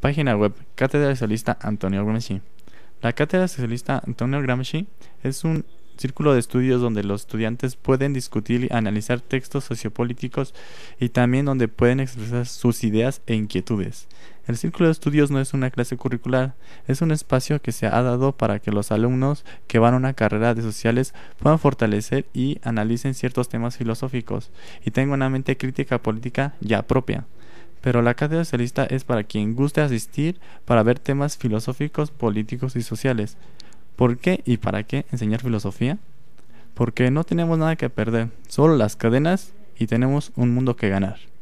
Página web Cátedra Socialista Antonio Gramsci. La Cátedra Socialista Antonio Gramsci es un círculo de estudios donde los estudiantes pueden discutir y analizar textos sociopolíticos y también donde pueden expresar sus ideas e inquietudes. El círculo de estudios no es una clase curricular, es un espacio que se ha dado para que los alumnos que van a una carrera de sociales puedan fortalecer y analicen ciertos temas filosóficos y tengan una mente crítica política ya propia pero la cátedra socialista es para quien guste asistir para ver temas filosóficos, políticos y sociales. ¿Por qué y para qué enseñar filosofía? Porque no tenemos nada que perder, solo las cadenas y tenemos un mundo que ganar.